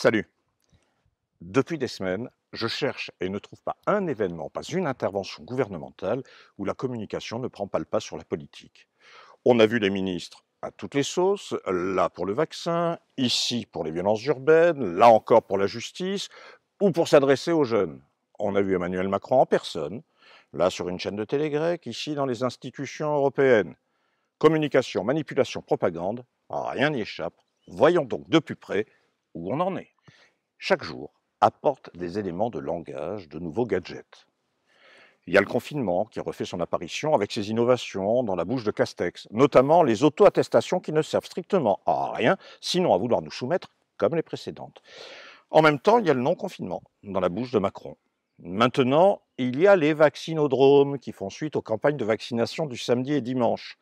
Salut. Depuis des semaines, je cherche et ne trouve pas un événement, pas une intervention gouvernementale où la communication ne prend pas le pas sur la politique. On a vu les ministres à toutes les sauces, là pour le vaccin, ici pour les violences urbaines, là encore pour la justice, ou pour s'adresser aux jeunes. On a vu Emmanuel Macron en personne, là sur une chaîne de télé grecque, ici dans les institutions européennes. Communication, manipulation, propagande, rien n'y échappe. Voyons donc de plus près où on en est. Chaque jour apporte des éléments de langage, de nouveaux gadgets. Il y a le confinement qui refait son apparition avec ses innovations dans la bouche de Castex, notamment les auto-attestations qui ne servent strictement à rien, sinon à vouloir nous soumettre comme les précédentes. En même temps, il y a le non-confinement dans la bouche de Macron. Maintenant, il y a les vaccinodromes qui font suite aux campagnes de vaccination du samedi et dimanche.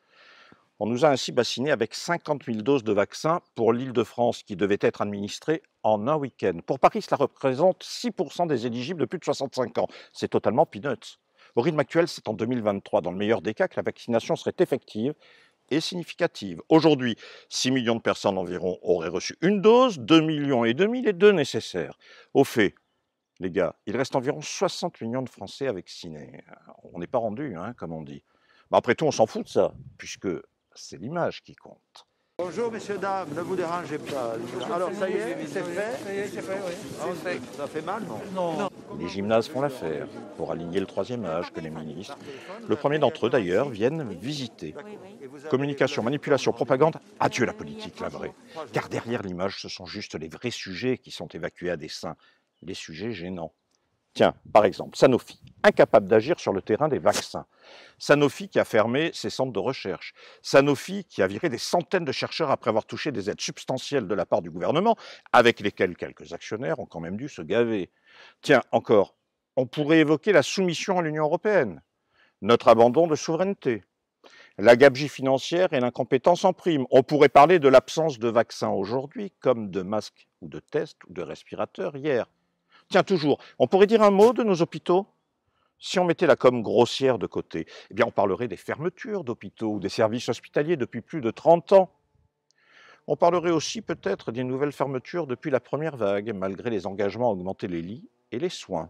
On nous a ainsi bassiné avec 50 000 doses de vaccins pour l'Île-de-France qui devait être administrée en un week-end. Pour Paris, cela représente 6 des éligibles de plus de 65 ans. C'est totalement peanuts. Au rythme actuel, c'est en 2023, dans le meilleur des cas, que la vaccination serait effective et significative. Aujourd'hui, 6 millions de personnes environ auraient reçu une dose, 2 millions et demi les deux nécessaires. Au fait, les gars, il reste environ 60 millions de Français à vacciner. On n'est pas rendu, hein, comme on dit. après tout, on s'en fout de ça, puisque c'est l'image qui compte. Bonjour, messieurs, dames, ne vous dérangez pas. Alors, ça y est, c'est ah, fait Ça fait, mal, non, non. non Les gymnases font l'affaire pour aligner le troisième âge que les ministres. Le premier d'entre eux, d'ailleurs, viennent visiter. Communication, manipulation, propagande, adieu la politique, la vraie. Car derrière l'image, ce sont juste les vrais sujets qui sont évacués à dessein, les sujets gênants. Tiens, par exemple, Sanofi, incapable d'agir sur le terrain des vaccins. Sanofi qui a fermé ses centres de recherche. Sanofi qui a viré des centaines de chercheurs après avoir touché des aides substantielles de la part du gouvernement, avec lesquelles quelques actionnaires ont quand même dû se gaver. Tiens, encore, on pourrait évoquer la soumission à l'Union européenne, notre abandon de souveraineté, la gabegie financière et l'incompétence en prime. On pourrait parler de l'absence de vaccins aujourd'hui, comme de masques ou de tests ou de respirateurs hier. Tiens, toujours, on pourrait dire un mot de nos hôpitaux si on mettait la com grossière de côté, eh bien on parlerait des fermetures d'hôpitaux ou des services hospitaliers depuis plus de 30 ans. On parlerait aussi peut-être des nouvelles fermetures depuis la première vague, malgré les engagements à augmenter les lits et les soins.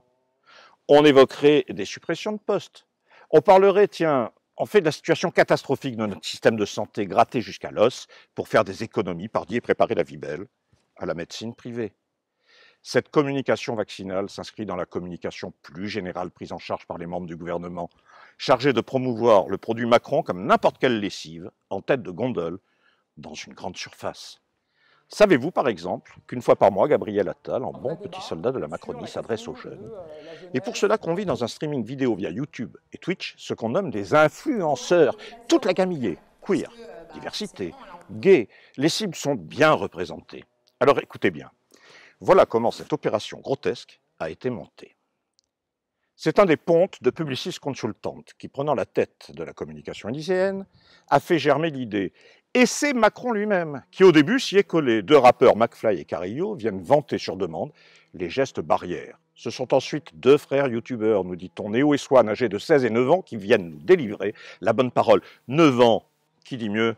On évoquerait des suppressions de postes. On parlerait, tiens, en fait, de la situation catastrophique de notre système de santé gratté jusqu'à l'os pour faire des économies, par et préparer la vie belle à la médecine privée. Cette communication vaccinale s'inscrit dans la communication plus générale prise en charge par les membres du gouvernement, chargés de promouvoir le produit Macron comme n'importe quelle lessive, en tête de gondole, dans une grande surface. Savez-vous, par exemple, qu'une fois par mois, Gabriel Attal, en bon petit soldat de la Macronie, s'adresse aux jeunes Et pour cela qu'on vit dans un streaming vidéo via YouTube et Twitch, ce qu'on nomme des influenceurs, toute la gamillée, queer, diversité, gay, les cibles sont bien représentées. Alors écoutez bien, voilà comment cette opération grotesque a été montée. C'est un des pontes de Publicis Consultant qui, prenant la tête de la communication indicienne a fait germer l'idée. Et c'est Macron lui-même qui, au début, s'y est collé. Deux rappeurs, McFly et Carillo, viennent vanter sur demande les gestes barrières. Ce sont ensuite deux frères youtubeurs, nous dit-on, Néo et Swan, âgés de 16 et 9 ans, qui viennent nous délivrer la bonne parole. 9 ans, qui dit mieux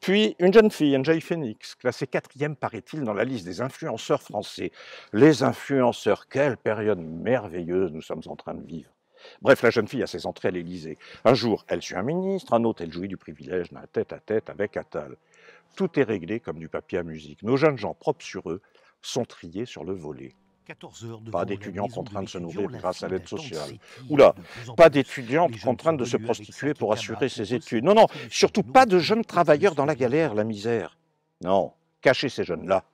puis une jeune fille, NJ Phoenix, classée quatrième, paraît-il, dans la liste des influenceurs français. Les influenceurs, quelle période merveilleuse nous sommes en train de vivre. Bref, la jeune fille a ses entrées à l'Élysée. Un jour, elle suit un ministre, un autre, elle jouit du privilège d'un tête-à-tête avec Attal. Tout est réglé comme du papier à musique. Nos jeunes gens propres sur eux sont triés sur le volet. Pas d'étudiants contraints de se nourrir grâce à l'aide sociale. Oula, pas d'étudiantes contraintes de se prostituer pour assurer ses études. Non, non, surtout pas de jeunes travailleurs dans la galère, la misère. Non, cachez ces jeunes-là.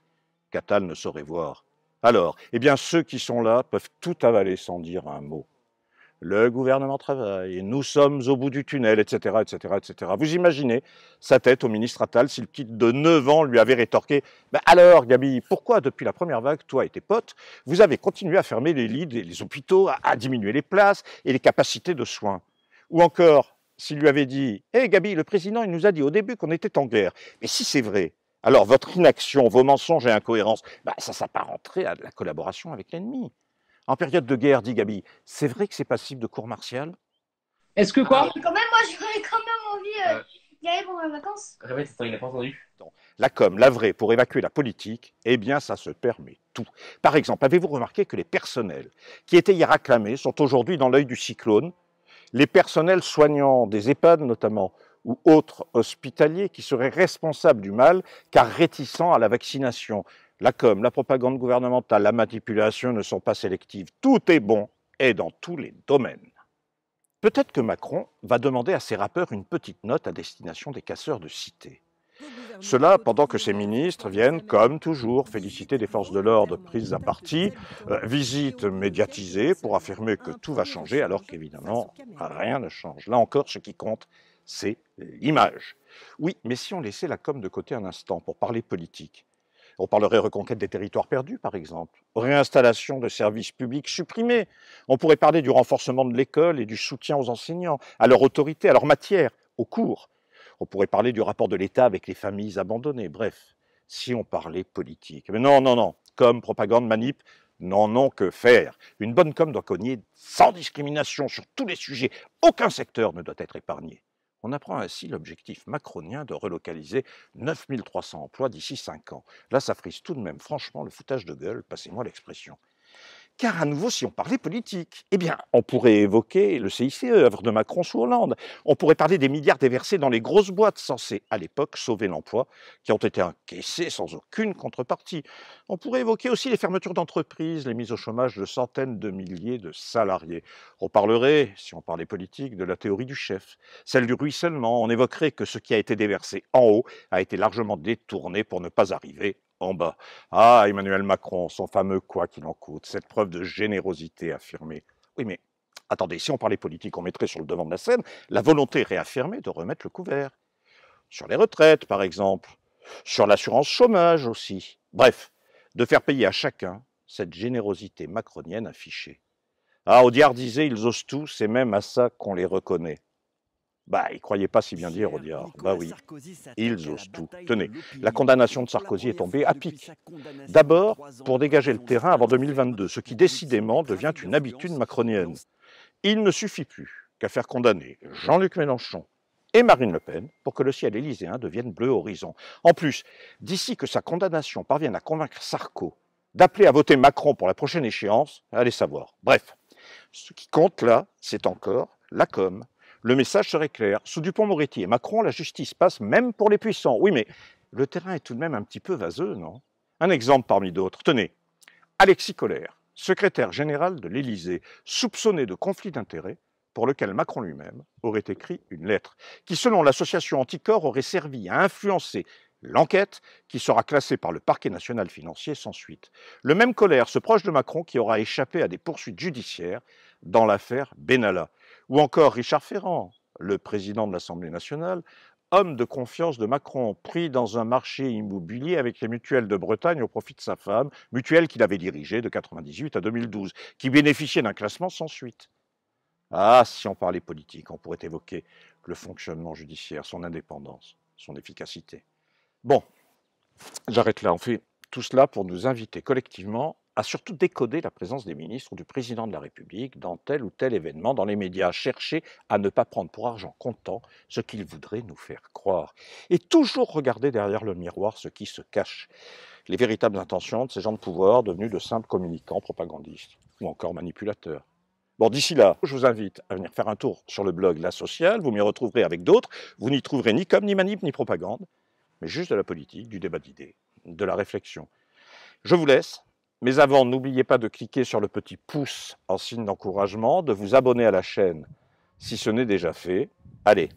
Catal ne saurait voir. Alors, eh bien, ceux qui sont là peuvent tout avaler sans dire un mot le gouvernement travaille, nous sommes au bout du tunnel, etc., etc., etc. Vous imaginez sa tête au ministre Attal si le petit de 9 ans lui avait rétorqué bah Alors, Gabi, pourquoi depuis la première vague, toi et tes potes, vous avez continué à fermer les lits des hôpitaux, à, diminuer les places et les capacités de soins Ou encore, s'il lui avait dit Hé eh, Gabi, le président, il nous a dit au début qu'on était en guerre. Mais si c'est vrai, alors votre inaction, vos mensonges et incohérences, bah, ça s'apparenterait à de la collaboration avec l'ennemi. En période de guerre, dit Gabi, c'est vrai que c'est passible de cour martiale. Est-ce que quoi ah, Quand même, moi, j'aurais quand même envie d'y euh, euh, aller pour les vacances. Répète, il n'a pas entendu. La com, la vraie, pour évacuer la politique, eh bien, ça se permet tout. Par exemple, avez-vous remarqué que les personnels qui étaient hier acclamés sont aujourd'hui dans l'œil du cyclone Les personnels soignants des EHPAD, notamment, ou autres hospitaliers qui seraient responsables du mal car réticents à la vaccination. La com, la propagande gouvernementale, la manipulation ne sont pas sélectives. Tout est bon et dans tous les domaines. Peut-être que Macron va demander à ses rappeurs une petite note à destination des casseurs de cité. Cela pendant que ses ministres viennent, comme toujours, féliciter des forces de l'ordre prises à partie, euh, visites médiatisées pour affirmer que tout va changer, alors qu'évidemment, rien ne change. Là encore, ce qui compte, c'est l'image. Oui, mais si on laissait la com de côté un instant pour parler politique, on parlerait reconquête des territoires perdus, par exemple, réinstallation de services publics supprimés. On pourrait parler du renforcement de l'école et du soutien aux enseignants, à leur autorité, à leur matière, aux cours. On pourrait parler du rapport de l'État avec les familles abandonnées. Bref, si on parlait politique. Mais non, non, non. Comme propagande, manip, n'en non, que faire. Une bonne com doit cogner sans discrimination sur tous les sujets. Aucun secteur ne doit être épargné. On apprend ainsi l'objectif macronien de relocaliser 9300 emplois d'ici 5 ans. Là, ça frise tout de même franchement le foutage de gueule, passez-moi l'expression. Car à nouveau, si on parlait politique, eh bien, on pourrait évoquer le CICE, œuvre de Macron sous Hollande. On pourrait parler des milliards déversés dans les grosses boîtes censées, à l'époque, sauver l'emploi, qui ont été encaissées sans aucune contrepartie. On pourrait évoquer aussi les fermetures d'entreprises, les mises au chômage de centaines de milliers de salariés. On parlerait, si on parlait politique, de la théorie du chef, celle du ruissellement. On évoquerait que ce qui a été déversé en haut a été largement détourné pour ne pas arriver en bas. Ah, Emmanuel Macron, son fameux quoi qu'il en coûte, cette preuve de générosité affirmée. Oui, mais attendez, si on parlait politique, on mettrait sur le devant de la scène la volonté réaffirmée de remettre le couvert. Sur les retraites, par exemple. Sur l'assurance chômage aussi. Bref, de faire payer à chacun cette générosité macronienne affichée. Ah, Audiard disait, ils osent tout, c'est même à ça qu'on les reconnaît. Bah, ils croyaient pas si bien dire au Bah oui, ils osent tout. Tenez, la condamnation de Sarkozy est tombée à pic. D'abord, pour dégager le terrain avant 2022, ce qui décidément devient une habitude macronienne. Il ne suffit plus qu'à faire condamner Jean-Luc Mélenchon et Marine Le Pen pour que le ciel élyséen devienne bleu horizon. En plus, d'ici que sa condamnation parvienne à convaincre Sarko d'appeler à voter Macron pour la prochaine échéance, allez savoir. Bref, ce qui compte là, c'est encore la com, le message serait clair. Sous Dupont-Moretti et Macron, la justice passe même pour les puissants. Oui, mais le terrain est tout de même un petit peu vaseux, non Un exemple parmi d'autres. Tenez, Alexis Colère, secrétaire général de l'Élysée, soupçonné de conflit d'intérêts, pour lequel Macron lui-même aurait écrit une lettre, qui selon l'association Anticorps, aurait servi à influencer l'enquête qui sera classée par le parquet national financier sans suite. Le même colère, ce proche de Macron qui aura échappé à des poursuites judiciaires dans l'affaire Benalla. Ou encore Richard Ferrand, le président de l'Assemblée nationale, homme de confiance de Macron, pris dans un marché immobilier avec les mutuelles de Bretagne au profit de sa femme, mutuelle qu'il avait dirigée de 1998 à 2012, qui bénéficiait d'un classement sans suite. Ah, si on parlait politique, on pourrait évoquer le fonctionnement judiciaire, son indépendance, son efficacité. Bon, j'arrête là. On fait tout cela pour nous inviter collectivement à surtout décoder la présence des ministres ou du président de la République dans tel ou tel événement, dans les médias, chercher à ne pas prendre pour argent comptant ce qu'il voudrait nous faire croire. Et toujours regarder derrière le miroir ce qui se cache, les véritables intentions de ces gens de pouvoir devenus de simples communicants, propagandistes ou encore manipulateurs. Bon, d'ici là, je vous invite à venir faire un tour sur le blog La Sociale, vous m'y retrouverez avec d'autres, vous n'y trouverez ni com, ni manip, ni propagande, mais juste de la politique, du débat d'idées, de la réflexion. Je vous laisse, mais avant, n'oubliez pas de cliquer sur le petit pouce en signe d'encouragement, de vous abonner à la chaîne si ce n'est déjà fait. Allez,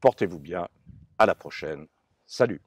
portez-vous bien, à la prochaine, salut